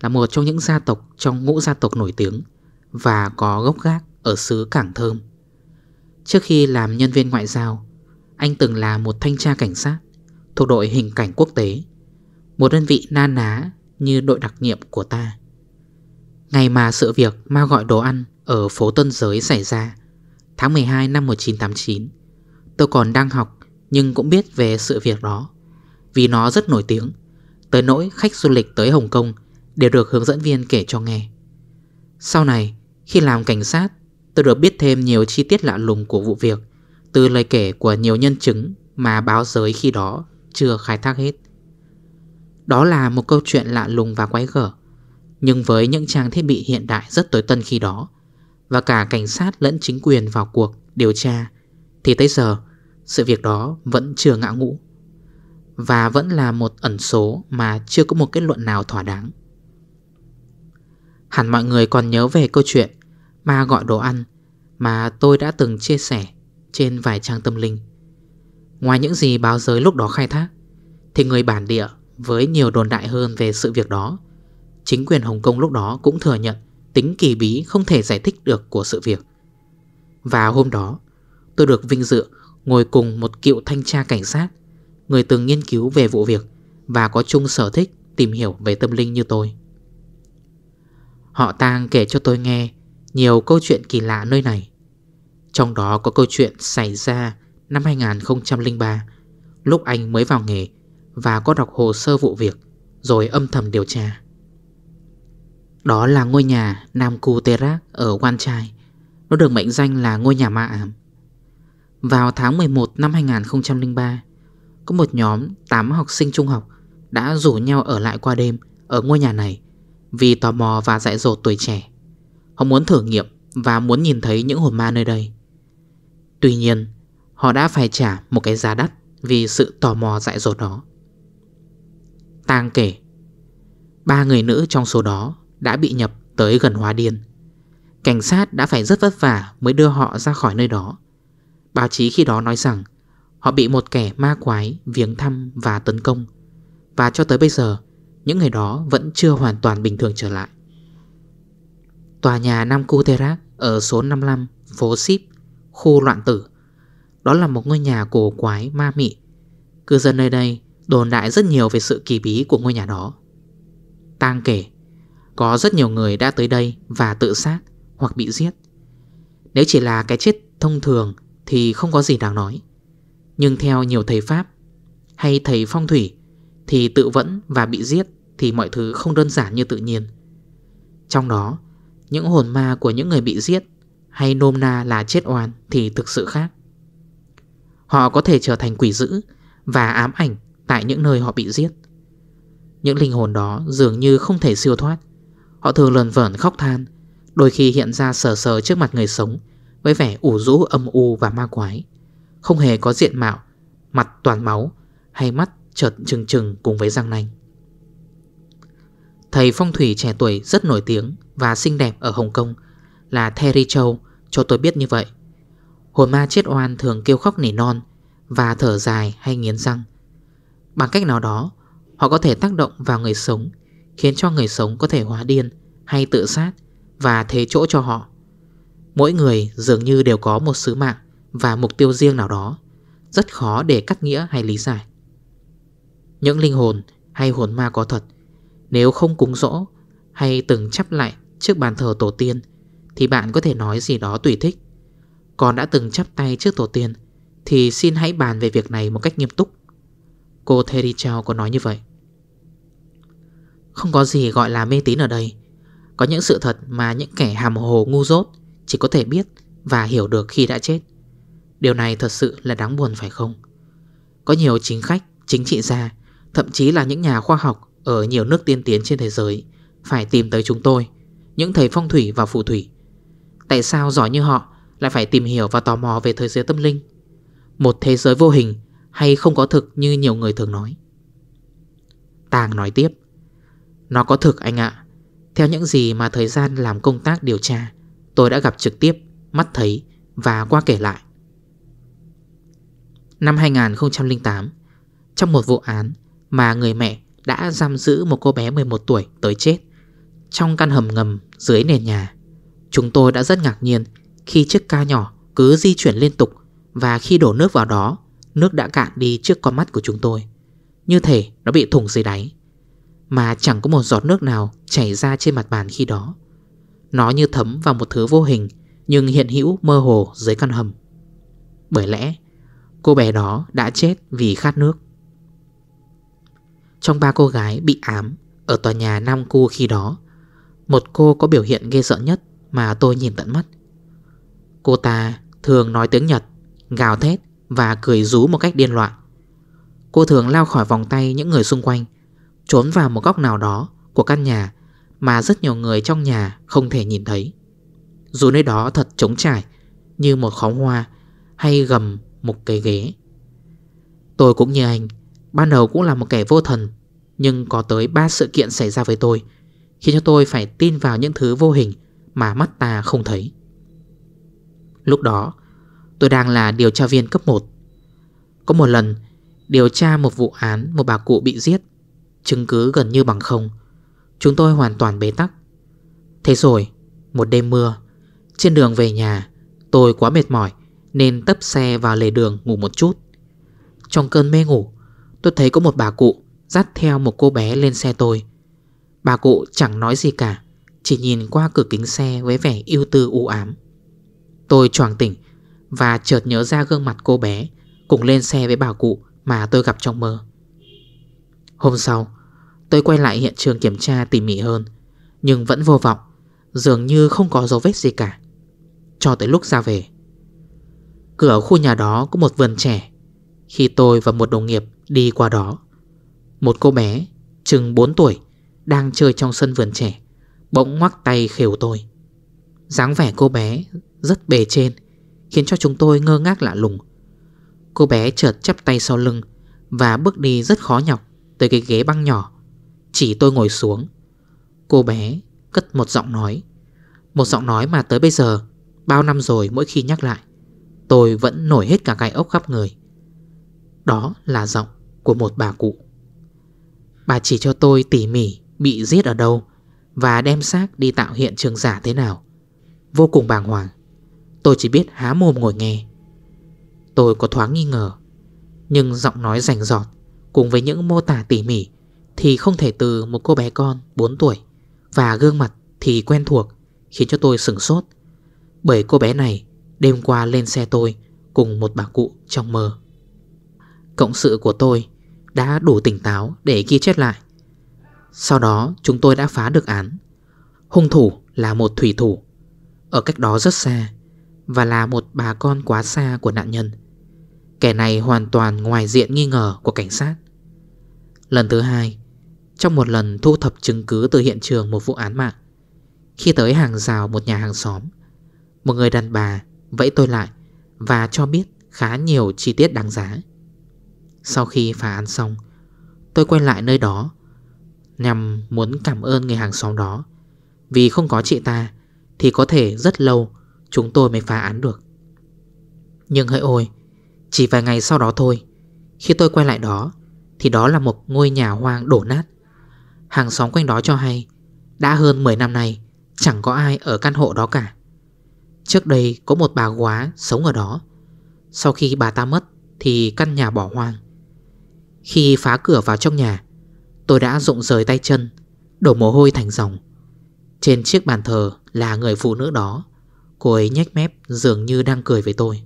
là một trong những gia tộc trong ngũ gia tộc nổi tiếng và có gốc gác ở xứ Cảng Thơm. Trước khi làm nhân viên ngoại giao, anh từng là một thanh tra cảnh sát thuộc đội hình cảnh quốc tế, một đơn vị na ná như đội đặc nhiệm của ta. Ngày mà sự việc ma gọi đồ ăn ở phố Tân Giới xảy ra, tháng 12 năm 1989, tôi còn đang học nhưng cũng biết về sự việc đó, vì nó rất nổi tiếng Tới nỗi khách du lịch tới Hồng Kông Đều được hướng dẫn viên kể cho nghe Sau này khi làm cảnh sát Tôi được biết thêm nhiều chi tiết lạ lùng của vụ việc Từ lời kể của nhiều nhân chứng Mà báo giới khi đó chưa khai thác hết Đó là một câu chuyện lạ lùng và quái gở Nhưng với những trang thiết bị hiện đại rất tối tân khi đó Và cả cảnh sát lẫn chính quyền vào cuộc điều tra Thì tới giờ sự việc đó vẫn chưa ngã ngũ và vẫn là một ẩn số mà chưa có một kết luận nào thỏa đáng Hẳn mọi người còn nhớ về câu chuyện Ma gọi đồ ăn Mà tôi đã từng chia sẻ Trên vài trang tâm linh Ngoài những gì báo giới lúc đó khai thác Thì người bản địa với nhiều đồn đại hơn về sự việc đó Chính quyền Hồng Kông lúc đó cũng thừa nhận Tính kỳ bí không thể giải thích được của sự việc Và hôm đó Tôi được vinh dự ngồi cùng một cựu thanh tra cảnh sát Người từng nghiên cứu về vụ việc Và có chung sở thích tìm hiểu về tâm linh như tôi Họ tang kể cho tôi nghe Nhiều câu chuyện kỳ lạ nơi này Trong đó có câu chuyện xảy ra Năm 2003 Lúc anh mới vào nghề Và có đọc hồ sơ vụ việc Rồi âm thầm điều tra Đó là ngôi nhà Nam Cu Tê ở Quan Trai Nó được mệnh danh là ngôi nhà ma ảm Vào tháng 11 năm 2003 có một nhóm 8 học sinh trung học Đã rủ nhau ở lại qua đêm Ở ngôi nhà này Vì tò mò và dại dột tuổi trẻ Họ muốn thử nghiệm và muốn nhìn thấy những hồn ma nơi đây Tuy nhiên Họ đã phải trả một cái giá đắt Vì sự tò mò dại dột đó Tang kể Ba người nữ trong số đó Đã bị nhập tới gần hóa điên Cảnh sát đã phải rất vất vả Mới đưa họ ra khỏi nơi đó Báo chí khi đó nói rằng Họ bị một kẻ ma quái viếng thăm và tấn công Và cho tới bây giờ Những người đó vẫn chưa hoàn toàn bình thường trở lại Tòa nhà Nam Cu Terak ở số 55 phố Sip, khu loạn tử Đó là một ngôi nhà cổ quái ma mị Cư dân nơi đây đồn đại rất nhiều về sự kỳ bí của ngôi nhà đó Tang kể Có rất nhiều người đã tới đây và tự sát hoặc bị giết Nếu chỉ là cái chết thông thường thì không có gì đáng nói nhưng theo nhiều thầy Pháp hay thầy phong thủy thì tự vẫn và bị giết thì mọi thứ không đơn giản như tự nhiên. Trong đó, những hồn ma của những người bị giết hay nôm na là chết oan thì thực sự khác. Họ có thể trở thành quỷ dữ và ám ảnh tại những nơi họ bị giết. Những linh hồn đó dường như không thể siêu thoát. Họ thường lờn vẩn khóc than, đôi khi hiện ra sờ sờ trước mặt người sống với vẻ ủ rũ âm u và ma quái. Không hề có diện mạo Mặt toàn máu Hay mắt chợt trừng trừng cùng với răng nanh Thầy phong thủy trẻ tuổi rất nổi tiếng Và xinh đẹp ở Hồng Kông Là Terry Châu Cho tôi biết như vậy Hồn ma chết oan thường kêu khóc nỉ non Và thở dài hay nghiến răng Bằng cách nào đó Họ có thể tác động vào người sống Khiến cho người sống có thể hóa điên Hay tự sát Và thế chỗ cho họ Mỗi người dường như đều có một sứ mạng và mục tiêu riêng nào đó Rất khó để cắt nghĩa hay lý giải Những linh hồn hay hồn ma có thật Nếu không cúng dỗ hay từng chắp lại trước bàn thờ tổ tiên Thì bạn có thể nói gì đó tùy thích Còn đã từng chắp tay trước tổ tiên Thì xin hãy bàn về việc này một cách nghiêm túc Cô Terry Chow có nói như vậy Không có gì gọi là mê tín ở đây Có những sự thật mà những kẻ hàm hồ ngu dốt Chỉ có thể biết và hiểu được khi đã chết Điều này thật sự là đáng buồn phải không Có nhiều chính khách, chính trị gia Thậm chí là những nhà khoa học Ở nhiều nước tiên tiến trên thế giới Phải tìm tới chúng tôi Những thầy phong thủy và phù thủy Tại sao giỏi như họ Lại phải tìm hiểu và tò mò về thế giới tâm linh Một thế giới vô hình Hay không có thực như nhiều người thường nói Tàng nói tiếp Nó có thực anh ạ Theo những gì mà thời gian làm công tác điều tra Tôi đã gặp trực tiếp, mắt thấy Và qua kể lại Năm 2008 Trong một vụ án mà người mẹ đã giam giữ một cô bé 11 tuổi tới chết Trong căn hầm ngầm dưới nền nhà Chúng tôi đã rất ngạc nhiên khi chiếc ca nhỏ cứ di chuyển liên tục Và khi đổ nước vào đó Nước đã cạn đi trước con mắt của chúng tôi Như thể nó bị thủng dưới đáy Mà chẳng có một giọt nước nào chảy ra trên mặt bàn khi đó Nó như thấm vào một thứ vô hình Nhưng hiện hữu mơ hồ dưới căn hầm Bởi lẽ Cô bé đó đã chết vì khát nước Trong ba cô gái bị ám Ở tòa nhà Nam Cu khi đó Một cô có biểu hiện ghê sợ nhất Mà tôi nhìn tận mắt Cô ta thường nói tiếng Nhật Gào thét và cười rú một cách điên loạn Cô thường lao khỏi vòng tay những người xung quanh Trốn vào một góc nào đó của căn nhà Mà rất nhiều người trong nhà không thể nhìn thấy Dù nơi đó thật trống trải Như một khóng hoa Hay gầm một cái ghế Tôi cũng như anh Ban đầu cũng là một kẻ vô thần Nhưng có tới 3 sự kiện xảy ra với tôi Khiến cho tôi phải tin vào những thứ vô hình Mà mắt ta không thấy Lúc đó Tôi đang là điều tra viên cấp 1 Có một lần Điều tra một vụ án Một bà cụ bị giết Chứng cứ gần như bằng không Chúng tôi hoàn toàn bế tắc Thế rồi Một đêm mưa Trên đường về nhà Tôi quá mệt mỏi nên tấp xe vào lề đường ngủ một chút Trong cơn mê ngủ Tôi thấy có một bà cụ Dắt theo một cô bé lên xe tôi Bà cụ chẳng nói gì cả Chỉ nhìn qua cửa kính xe với vẻ yêu tư u ám Tôi choàng tỉnh Và chợt nhớ ra gương mặt cô bé Cùng lên xe với bà cụ Mà tôi gặp trong mơ Hôm sau Tôi quay lại hiện trường kiểm tra tỉ mỉ hơn Nhưng vẫn vô vọng Dường như không có dấu vết gì cả Cho tới lúc ra về Cửa khu nhà đó có một vườn trẻ Khi tôi và một đồng nghiệp đi qua đó Một cô bé chừng 4 tuổi Đang chơi trong sân vườn trẻ Bỗng ngoắc tay khều tôi dáng vẻ cô bé rất bề trên Khiến cho chúng tôi ngơ ngác lạ lùng Cô bé chợt chắp tay sau lưng Và bước đi rất khó nhọc Tới cái ghế băng nhỏ Chỉ tôi ngồi xuống Cô bé cất một giọng nói Một giọng nói mà tới bây giờ Bao năm rồi mỗi khi nhắc lại Tôi vẫn nổi hết cả gai ốc khắp người Đó là giọng của một bà cụ Bà chỉ cho tôi tỉ mỉ bị giết ở đâu Và đem xác đi tạo hiện trường giả thế nào Vô cùng bàng hoàng Tôi chỉ biết há mồm ngồi nghe Tôi có thoáng nghi ngờ Nhưng giọng nói rành giọt Cùng với những mô tả tỉ mỉ Thì không thể từ một cô bé con 4 tuổi Và gương mặt thì quen thuộc Khiến cho tôi sửng sốt Bởi cô bé này Đêm qua lên xe tôi Cùng một bà cụ trong mơ Cộng sự của tôi Đã đủ tỉnh táo để ghi chết lại Sau đó chúng tôi đã phá được án Hung thủ là một thủy thủ Ở cách đó rất xa Và là một bà con quá xa của nạn nhân Kẻ này hoàn toàn ngoài diện nghi ngờ của cảnh sát Lần thứ hai Trong một lần thu thập chứng cứ từ hiện trường một vụ án mạng Khi tới hàng rào một nhà hàng xóm Một người đàn bà vẫy tôi lại và cho biết khá nhiều chi tiết đáng giá. Sau khi phá án xong, tôi quay lại nơi đó nhằm muốn cảm ơn người hàng xóm đó. Vì không có chị ta thì có thể rất lâu chúng tôi mới phá án được. Nhưng hỡi ôi, chỉ vài ngày sau đó thôi, khi tôi quay lại đó thì đó là một ngôi nhà hoang đổ nát. Hàng xóm quanh đó cho hay đã hơn 10 năm nay chẳng có ai ở căn hộ đó cả. Trước đây có một bà quá sống ở đó Sau khi bà ta mất Thì căn nhà bỏ hoang Khi phá cửa vào trong nhà Tôi đã rụng rời tay chân Đổ mồ hôi thành dòng Trên chiếc bàn thờ là người phụ nữ đó Cô ấy nhách mép dường như đang cười với tôi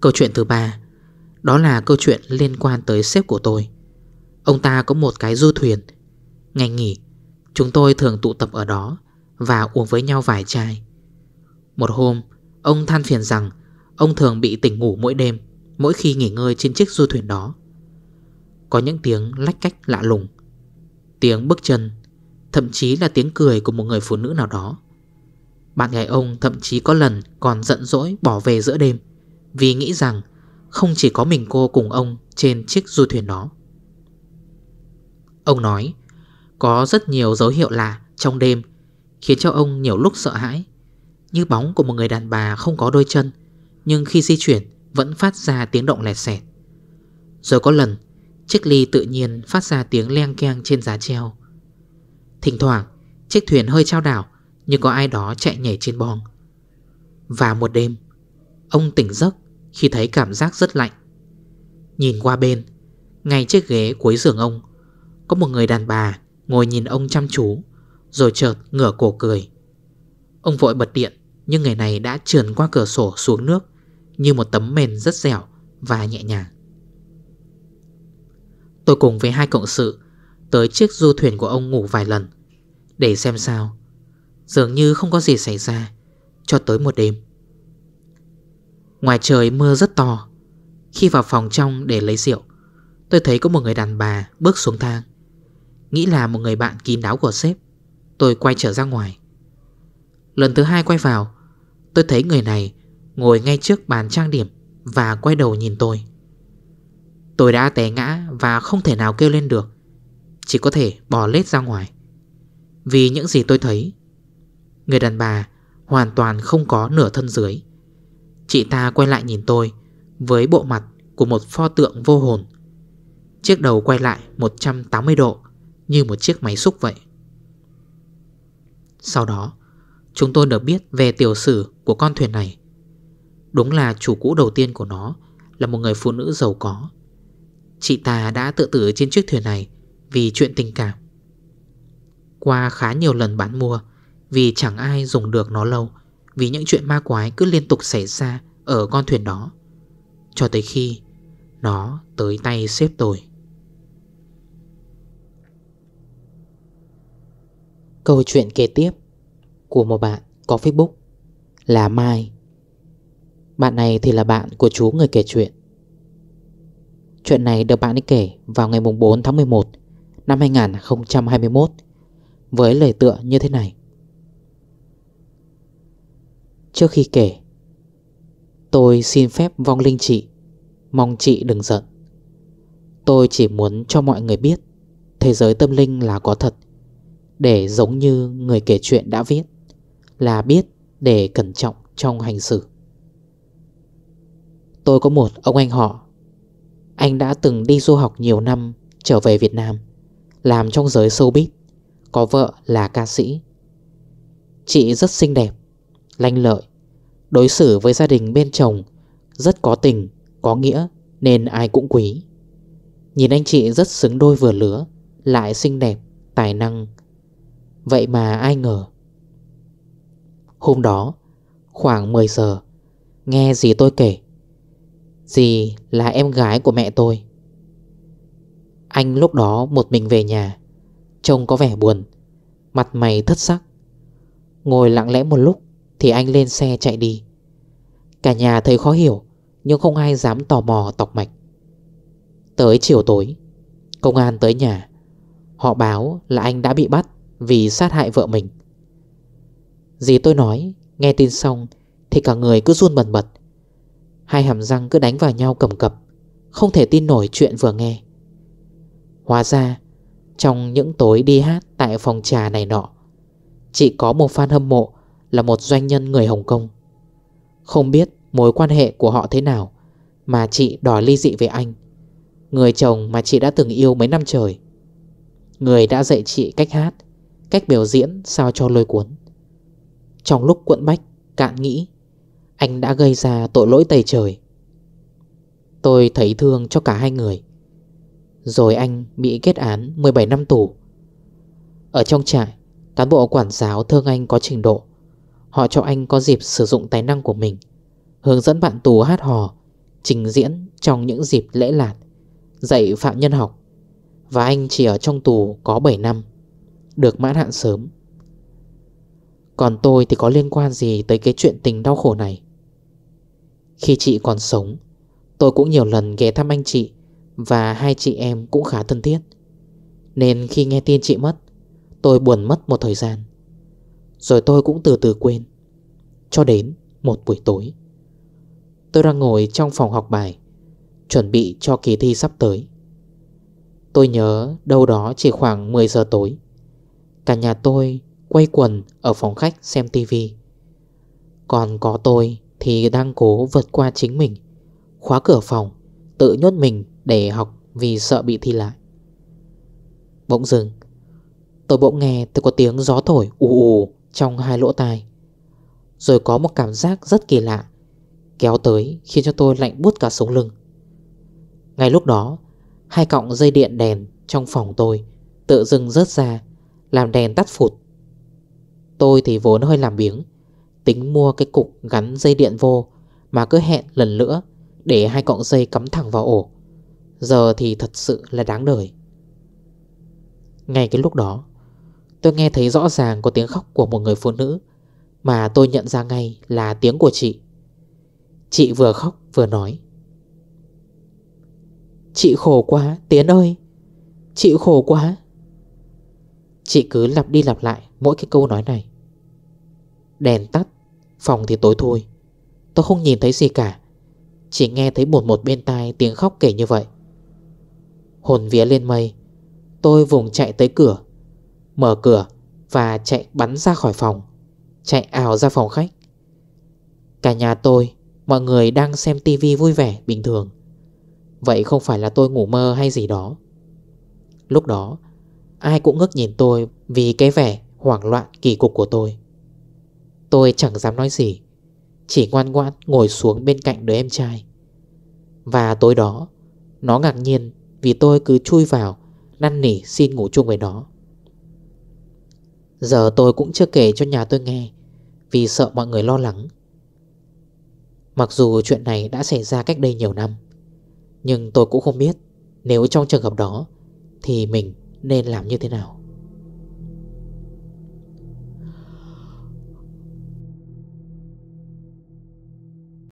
Câu chuyện thứ ba Đó là câu chuyện liên quan tới sếp của tôi Ông ta có một cái du thuyền Ngày nghỉ Chúng tôi thường tụ tập ở đó và uống với nhau vài chai Một hôm Ông than phiền rằng Ông thường bị tỉnh ngủ mỗi đêm Mỗi khi nghỉ ngơi trên chiếc du thuyền đó Có những tiếng lách cách lạ lùng Tiếng bước chân Thậm chí là tiếng cười của một người phụ nữ nào đó Bạn gái ông thậm chí có lần Còn giận dỗi bỏ về giữa đêm Vì nghĩ rằng Không chỉ có mình cô cùng ông Trên chiếc du thuyền đó Ông nói Có rất nhiều dấu hiệu lạ trong đêm Khiến cho ông nhiều lúc sợ hãi Như bóng của một người đàn bà không có đôi chân Nhưng khi di chuyển Vẫn phát ra tiếng động lẹt xẹt Rồi có lần Chiếc ly tự nhiên phát ra tiếng len keng trên giá treo Thỉnh thoảng Chiếc thuyền hơi trao đảo Nhưng có ai đó chạy nhảy trên bong Và một đêm Ông tỉnh giấc khi thấy cảm giác rất lạnh Nhìn qua bên Ngay chiếc ghế cuối giường ông Có một người đàn bà Ngồi nhìn ông chăm chú rồi chợt ngửa cổ cười Ông vội bật điện Nhưng người này đã trườn qua cửa sổ xuống nước Như một tấm mền rất dẻo Và nhẹ nhàng Tôi cùng với hai cộng sự Tới chiếc du thuyền của ông ngủ vài lần Để xem sao Dường như không có gì xảy ra Cho tới một đêm Ngoài trời mưa rất to Khi vào phòng trong để lấy rượu Tôi thấy có một người đàn bà bước xuống thang Nghĩ là một người bạn kín đáo của sếp Tôi quay trở ra ngoài Lần thứ hai quay vào Tôi thấy người này ngồi ngay trước bàn trang điểm Và quay đầu nhìn tôi Tôi đã té ngã và không thể nào kêu lên được Chỉ có thể bỏ lết ra ngoài Vì những gì tôi thấy Người đàn bà hoàn toàn không có nửa thân dưới Chị ta quay lại nhìn tôi Với bộ mặt của một pho tượng vô hồn Chiếc đầu quay lại 180 độ Như một chiếc máy xúc vậy sau đó chúng tôi được biết về tiểu sử của con thuyền này Đúng là chủ cũ đầu tiên của nó Là một người phụ nữ giàu có Chị ta đã tự tử trên chiếc thuyền này Vì chuyện tình cảm Qua khá nhiều lần bán mua Vì chẳng ai dùng được nó lâu Vì những chuyện ma quái cứ liên tục xảy ra Ở con thuyền đó Cho tới khi Nó tới tay xếp tôi Câu chuyện kế tiếp của một bạn có Facebook là Mai. Bạn này thì là bạn của chú người kể chuyện. Chuyện này được bạn ấy kể vào ngày 4 tháng 11 năm 2021 với lời tựa như thế này. Trước khi kể, tôi xin phép vong linh chị, mong chị đừng giận. Tôi chỉ muốn cho mọi người biết thế giới tâm linh là có thật để giống như người kể chuyện đã viết Là biết để cẩn trọng trong hành xử Tôi có một ông anh họ Anh đã từng đi du học nhiều năm trở về Việt Nam Làm trong giới showbiz Có vợ là ca sĩ Chị rất xinh đẹp Lanh lợi Đối xử với gia đình bên chồng Rất có tình, có nghĩa Nên ai cũng quý Nhìn anh chị rất xứng đôi vừa lứa Lại xinh đẹp, tài năng Vậy mà ai ngờ Hôm đó Khoảng 10 giờ Nghe gì tôi kể Dì là em gái của mẹ tôi Anh lúc đó một mình về nhà Trông có vẻ buồn Mặt mày thất sắc Ngồi lặng lẽ một lúc Thì anh lên xe chạy đi Cả nhà thấy khó hiểu Nhưng không ai dám tò mò tọc mạch Tới chiều tối Công an tới nhà Họ báo là anh đã bị bắt vì sát hại vợ mình Dì tôi nói Nghe tin xong Thì cả người cứ run bẩn bật Hai hàm răng cứ đánh vào nhau cầm cập Không thể tin nổi chuyện vừa nghe Hóa ra Trong những tối đi hát Tại phòng trà này nọ Chỉ có một fan hâm mộ Là một doanh nhân người Hồng Kông Không biết mối quan hệ của họ thế nào Mà chị đòi ly dị với anh Người chồng mà chị đã từng yêu mấy năm trời Người đã dạy chị cách hát Cách biểu diễn sao cho lôi cuốn Trong lúc cuộn bách Cạn nghĩ Anh đã gây ra tội lỗi tày trời Tôi thấy thương cho cả hai người Rồi anh bị kết án 17 năm tù Ở trong trại Cán bộ quản giáo thương anh có trình độ Họ cho anh có dịp sử dụng tài năng của mình Hướng dẫn bạn tù hát hò Trình diễn trong những dịp lễ lạt Dạy phạm nhân học Và anh chỉ ở trong tù có 7 năm được mãn hạn sớm Còn tôi thì có liên quan gì tới cái chuyện tình đau khổ này Khi chị còn sống Tôi cũng nhiều lần ghé thăm anh chị Và hai chị em cũng khá thân thiết Nên khi nghe tin chị mất Tôi buồn mất một thời gian Rồi tôi cũng từ từ quên Cho đến một buổi tối Tôi đang ngồi trong phòng học bài Chuẩn bị cho kỳ thi sắp tới Tôi nhớ đâu đó chỉ khoảng 10 giờ tối Cả nhà tôi quay quần ở phòng khách xem tivi Còn có tôi thì đang cố vượt qua chính mình Khóa cửa phòng Tự nhốt mình để học vì sợ bị thi lại Bỗng dừng Tôi bỗng nghe tôi có tiếng gió thổi ù ù trong hai lỗ tai Rồi có một cảm giác rất kỳ lạ Kéo tới khiến cho tôi lạnh buốt cả sống lưng Ngay lúc đó Hai cọng dây điện đèn trong phòng tôi Tự dưng rớt ra làm đèn tắt phụt Tôi thì vốn hơi làm biếng Tính mua cái cục gắn dây điện vô Mà cứ hẹn lần nữa Để hai cọng dây cắm thẳng vào ổ Giờ thì thật sự là đáng đời Ngay cái lúc đó Tôi nghe thấy rõ ràng có tiếng khóc của một người phụ nữ Mà tôi nhận ra ngay là tiếng của chị Chị vừa khóc vừa nói Chị khổ quá Tiến ơi Chị khổ quá Chị cứ lặp đi lặp lại mỗi cái câu nói này Đèn tắt Phòng thì tối thôi Tôi không nhìn thấy gì cả Chỉ nghe thấy một một bên tai tiếng khóc kể như vậy Hồn vía lên mây Tôi vùng chạy tới cửa Mở cửa Và chạy bắn ra khỏi phòng Chạy ảo ra phòng khách Cả nhà tôi Mọi người đang xem tivi vui vẻ bình thường Vậy không phải là tôi ngủ mơ hay gì đó Lúc đó Ai cũng ngước nhìn tôi vì cái vẻ hoảng loạn kỳ cục của tôi Tôi chẳng dám nói gì Chỉ ngoan ngoan ngồi xuống bên cạnh đứa em trai Và tối đó Nó ngạc nhiên vì tôi cứ chui vào Năn nỉ xin ngủ chung với nó Giờ tôi cũng chưa kể cho nhà tôi nghe Vì sợ mọi người lo lắng Mặc dù chuyện này đã xảy ra cách đây nhiều năm Nhưng tôi cũng không biết Nếu trong trường hợp đó Thì mình nên làm như thế nào